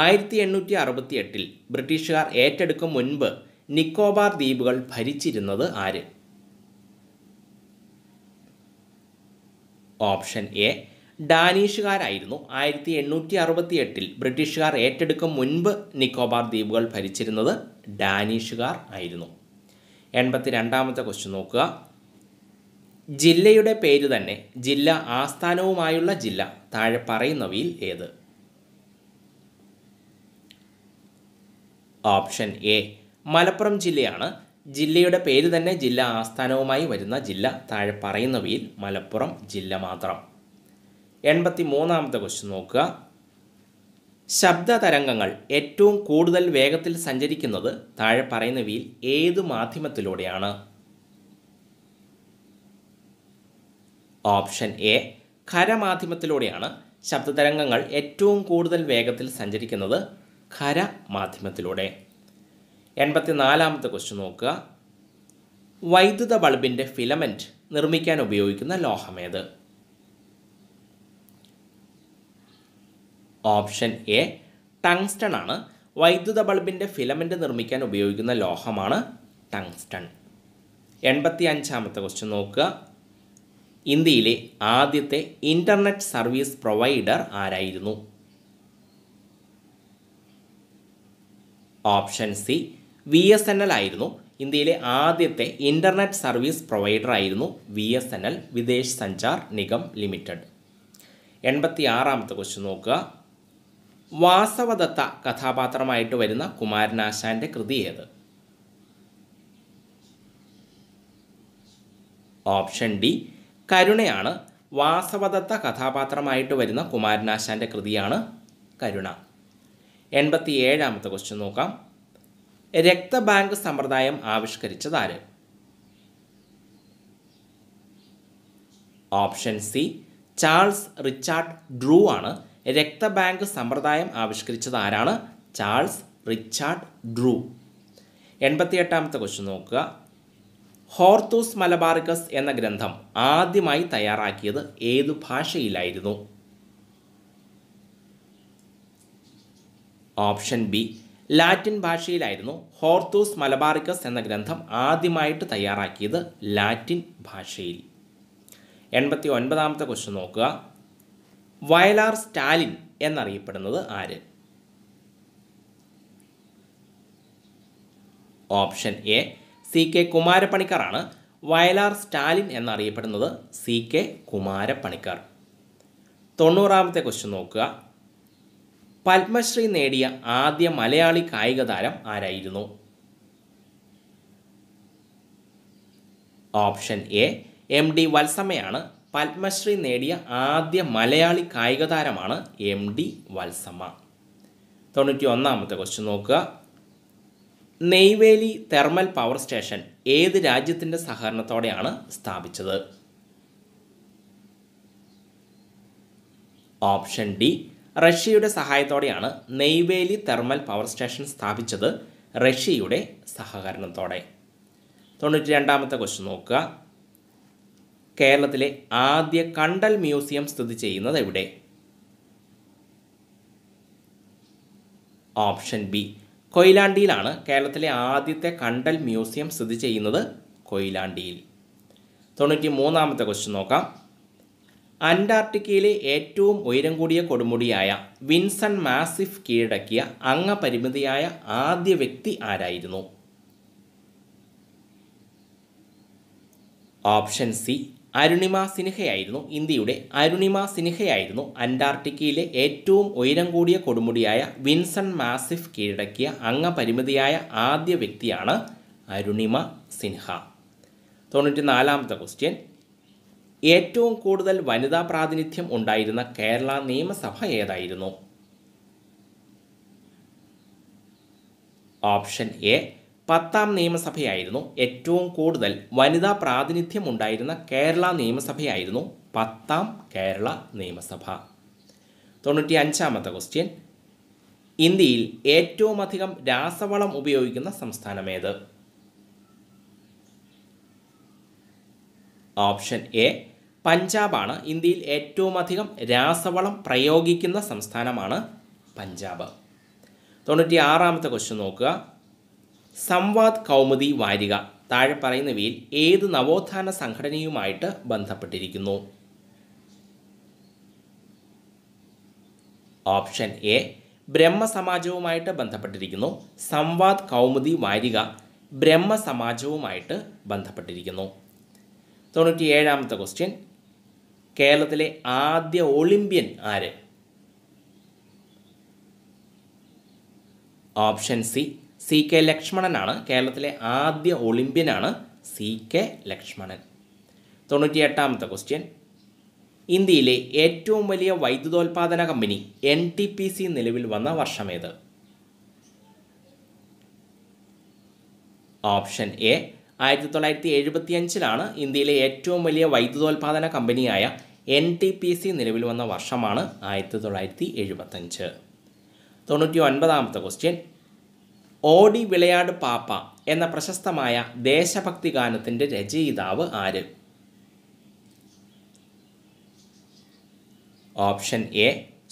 ആയിരത്തി എണ്ണൂറ്റി അറുപത്തി എട്ടിൽ ബ്രിട്ടീഷുകാർ ഏറ്റെടുക്കും മുൻപ് നിക്കോബാർ ദ്വീപുകൾ ഭരിച്ചിരുന്നത് ആര് ഓപ്ഷൻ എ ഡാനീഷുകാരായിരുന്നു ആയിരത്തി എണ്ണൂറ്റി അറുപത്തി എട്ടിൽ ബ്രിട്ടീഷുകാർ ഏറ്റെടുക്കും മുൻപ് നിക്കോബാർ ദ്വീപുകൾ ഭരിച്ചിരുന്നത് ഡാനീഷുകാർ ആയിരുന്നു എൺപത്തി രണ്ടാമത്തെ ക്വസ്റ്റ്യൻ നോക്കുക ജില്ലയുടെ പേര് തന്നെ ജില്ല ആസ്ഥാനവുമായുള്ള ജില്ല താഴെ പറയുന്നവയിൽ ഏത് ഓപ്ഷൻ എ മലപ്പുറം ജില്ലയാണ് ജില്ലയുടെ പേര് തന്നെ ജില്ല ആസ്ഥാനവുമായി വരുന്ന ജില്ല താഴെ പറയുന്നവയിൽ മലപ്പുറം ജില്ല മാത്രം എൺപത്തി മൂന്നാമത്തെ ക്വസ്റ്റ്യൻ നോക്കുക ശബ്ദ തരംഗങ്ങൾ ഏറ്റവും കൂടുതൽ വേഗത്തിൽ സഞ്ചരിക്കുന്നത് താഴെ പറയുന്നവയിൽ ഏത് മാധ്യമത്തിലൂടെയാണ് ഓപ്ഷൻ എ ഖരമാധ്യമത്തിലൂടെയാണ് ശബ്ദതരംഗങ്ങൾ ഏറ്റവും കൂടുതൽ വേഗത്തിൽ സഞ്ചരിക്കുന്നത് ഖര മാധ്യമത്തിലൂടെ എൺപത്തിനാലാമത്തെ ക്വസ്റ്റ്യൻ നോക്കുക വൈദ്യുത ബൾബിൻ്റെ ഫിലമെൻറ്റ് നിർമ്മിക്കാൻ ഉപയോഗിക്കുന്ന ലോഹമേത് ഓപ്ഷൻ എ ടങ്സ്റ്റൺ ആണ് വൈദ്യുത ബൾബിൻ്റെ ഫിലമെൻ്റ് നിർമ്മിക്കാൻ ഉപയോഗിക്കുന്ന ലോഹമാണ് ടങ്സ്റ്റൺ എൺപത്തി അഞ്ചാമത്തെ ക്വസ്റ്റ്യൻ നോക്കുക ഇന്ത്യയിലെ ആദ്യത്തെ ഇൻ്റർനെറ്റ് സർവീസ് പ്രൊവൈഡർ ആരായിരുന്നു option C V S N L ആയിരുന്നു ഇന്ത്യയിലെ ആദ്യത്തെ ഇൻ്റർനെറ്റ് സർവീസ് പ്രൊവൈഡർ ആയിരുന്നു V S N L Videsh Sanchar Nigam limited എൺപത്തി ആറാമത്തെ ക്വസ്റ്റ്യൻ നോക്കുക വാസവദത്ത കഥാപാത്രമായിട്ട് വരുന്ന കുമാരനാശാന്റെ കൃതി ഏത് ഓപ്ഷൻ ഡി കരുണയാണ് വാസവദത്ത കഥാപാത്രമായിട്ട് വരുന്ന കുമാരനാശാന്റെ കൃതിയാണ് കരുണ എൺപത്തി ഏഴാമത്തെ ക്വസ്റ്റ്യൻ നോക്കാം രക്തബാങ്ക് സമ്പ്രദായം ആവിഷ്കരിച്ചത് ആര് option C Charles Richard Drew ആണ് രക്തബാങ്ക് സമ്പ്രദായം ആവിഷ്കരിച്ചത് ആരാണ് ചാൾസ് റിച്ചാർഡ് ഡ്രൂ എൺപത്തിയെട്ടാമത്തെ ക്വസ്റ്റ്യൻ നോക്കുക ഹോർത്തൂസ് മലബാറിക്കസ് എന്ന ഗ്രന്ഥം ആദ്യമായി തയ്യാറാക്കിയത് ഏതു ഭാഷയിലായിരുന്നു ഓപ്ഷൻ ബി ലാറ്റിൻ ഭാഷയിലായിരുന്നു ഹോർത്തൂസ് മലബാറിക്കസ് എന്ന ഗ്രന്ഥം ആദ്യമായിട്ട് തയ്യാറാക്കിയത് ലാറ്റിൻ ഭാഷയിൽ എൺപത്തി ഒൻപതാമത്തെ ക്വസ്റ്റ്യൻ നോക്കുക വയലാർ സ്റ്റാലിൻ എന്നറിയപ്പെടുന്നത് ആര് ഓപ്ഷൻ എ സി കെ കുമാരപ്പണിക്കറാണ് വയലാർ സ്റ്റാലിൻ എന്നറിയപ്പെടുന്നത് സി കെ കുമാരപ്പണിക്കർ തൊണ്ണൂറാമത്തെ ക്വസ്റ്റ്യൻ നോക്കുക പത്മശ്രീ നേടിയ ആദ്യ മലയാളി കായിക താരം ആരായിരുന്നു ഓപ്ഷൻ എ എം ഡി വത്സമ്മയാണ് പത്മശ്രീ നേടിയ ആദ്യ മലയാളി കായിക താരമാണ് എം ഡി വത്സമ്മ തൊണ്ണൂറ്റി ഒന്നാമത്തെ ക്വസ്റ്റ്യൻ നോക്കുക നെയ്വേലി തെർമൽ പവർ സ്റ്റേഷൻ ഏത് രാജ്യത്തിൻ്റെ സഹകരണത്തോടെയാണ് സ്ഥാപിച്ചത് ഓപ്ഷൻ ഡി റഷ്യയുടെ സഹായത്തോടെയാണ് നെയ്വേലി തെർമൽ പവർ സ്റ്റേഷൻ സ്ഥാപിച്ചത് റഷ്യയുടെ സഹകരണത്തോടെ തൊണ്ണൂറ്റി രണ്ടാമത്തെ ക്വസ്റ്റ്യൻ നോക്കുക കേരളത്തിലെ ആദ്യ കണ്ടൽ മ്യൂസിയം സ്ഥിതി ചെയ്യുന്നത് എവിടെ ഓപ്ഷൻ ബി കൊയിലാണ്ടിയിലാണ് കേരളത്തിലെ ആദ്യത്തെ കണ്ടൽ മ്യൂസിയം സ്ഥിതി ചെയ്യുന്നത് കൊയിലാണ്ടിയിൽ തൊണ്ണൂറ്റി മൂന്നാമത്തെ ക്വസ്റ്റ്യൻ നോക്കാം അന്റാർട്ടിക്കയിലെ ഏറ്റവും ഉയരം കൂടിയ കൊടുമുടിയായ വിൻസൺ മാസിഫ് കീഴടക്കിയ അംഗപരിമിതിയായ ആദ്യ വ്യക്തി ആരായിരുന്നു ഓപ്ഷൻ സി അരുണിമ സിൻഹയായിരുന്നു ഇന്ത്യയുടെ അരുണിമ സിൻഹയായിരുന്നു അന്റാർട്ടിക്കയിലെ ഏറ്റവും ഉയരം കൂടിയ കൊടുമുടിയായ വിൻസൺ മാസിഫ് കീഴടക്കിയ അംഗപരിമിതിയായ ആദ്യ വ്യക്തിയാണ് അരുണിമ സിൻഹ തൊണ്ണൂറ്റി നാലാമത്തെ ക്വസ്റ്റ്യൻ ഏറ്റവും കൂടുതൽ വനിതാ പ്രാതിനിധ്യം ഉണ്ടായിരുന്ന കേരള നിയമസഭ ഏതായിരുന്നു ഓപ്ഷൻ എ പത്താം നിയമസഭയായിരുന്നു ഏറ്റവും കൂടുതൽ വനിതാ പ്രാതിനിധ്യം ഉണ്ടായിരുന്ന കേരള നിയമസഭയായിരുന്നു പത്താം കേരള നിയമസഭ തൊണ്ണൂറ്റി അഞ്ചാമത്തെ ക്വസ്റ്റ്യൻ ഇന്ത്യയിൽ ഏറ്റവും അധികം രാസവളം ഉപയോഗിക്കുന്ന സംസ്ഥാനമേത് ഓപ്ഷൻ എ പഞ്ചാബാണ് ഇന്ത്യയിൽ ഏറ്റവും അധികം രാസവളം പ്രയോഗിക്കുന്ന സംസ്ഥാനമാണ് പഞ്ചാബ് തൊണ്ണൂറ്റി ആറാമത്തെ ക്വസ്റ്റ്യൻ നോക്കുക സംവാദ് കൗമുദി വാരിക താഴെ പറയുന്നവയിൽ ഏത് നവോത്ഥാന സംഘടനയുമായിട്ട് ബന്ധപ്പെട്ടിരിക്കുന്നു ഓപ്ഷൻ എ ബ്രഹ്മസമാജവുമായിട്ട് ബന്ധപ്പെട്ടിരിക്കുന്നു സംവാദ് കൗമുദി വാരിക ബ്രഹ്മസമാജവുമായിട്ട് ബന്ധപ്പെട്ടിരിക്കുന്നു തൊണ്ണൂറ്റി ഏഴാമത്തെ ക്വസ്റ്റ്യൻ കേരളത്തിലെ ആദ്യ ഒളിമ്പ്യൻ ആര് ഓപ്ഷൻ സി സി കെ ലക്ഷ്മണനാണ് കേരളത്തിലെ ആദ്യ ഒളിമ്പ്യനാണ് സി കെ ലക്ഷ്മണൻ തൊണ്ണൂറ്റി എട്ടാമത്തെ ക്വസ്റ്റ്യൻ ഇന്ത്യയിലെ ഏറ്റവും വലിയ വൈദ്യുതോൽപാദന company N T P C നിലവിൽ വന്ന വർഷമേത് ഓപ്ഷൻ എ ആയിരത്തി തൊള്ളായിരത്തി എഴുപത്തിയഞ്ചിലാണ് ഇന്ത്യയിലെ ഏറ്റവും വലിയ വൈദ്യുതോൽപാദന കമ്പനിയായ എൻ ടി പി സി നിലവിൽ വന്ന വർഷമാണ് ആയിരത്തി തൊള്ളായിരത്തി എഴുപത്തഞ്ച് തൊണ്ണൂറ്റി ഒൻപതാമത്തെ ക്വസ്റ്റ്യൻ ഓടി വിളയാട് പാപ്പ എന്ന പ്രശസ്തമായ ദേശഭക്തി ഗാനത്തിൻ്റെ രചയിതാവ് ആര് ഓപ്ഷൻ എ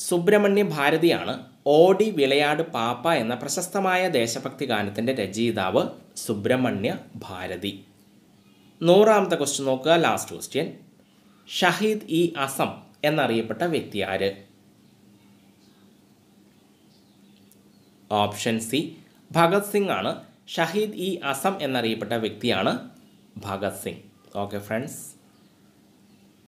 സുബ്രഹ്മണ്യ ഭാരതിയാണ് ഓടി വിളയാട് പാപ്പ എന്ന പ്രശസ്തമായ ദേശഭക്തി ഗാനത്തിൻ്റെ രചയിതാവ് സുബ്രഹ്മണ്യ ഭാരതി നൂറാമത്തെ ക്വസ്റ്റ്യൻ നോക്കുക ലാസ്റ്റ് ക്വസ്റ്റ്യൻ ഷഹീദ് ഇ അസം എന്നറിയപ്പെട്ട വ്യക്തി ആര് ഓപ്ഷൻ സി ഭഗത് സിംഗ് ആണ് ഷഹീദ് ഇ അസം എന്നറിയപ്പെട്ട വ്യക്തിയാണ് ഭഗത് സിംഗ് ഓക്കെ ഫ്രണ്ട്സ്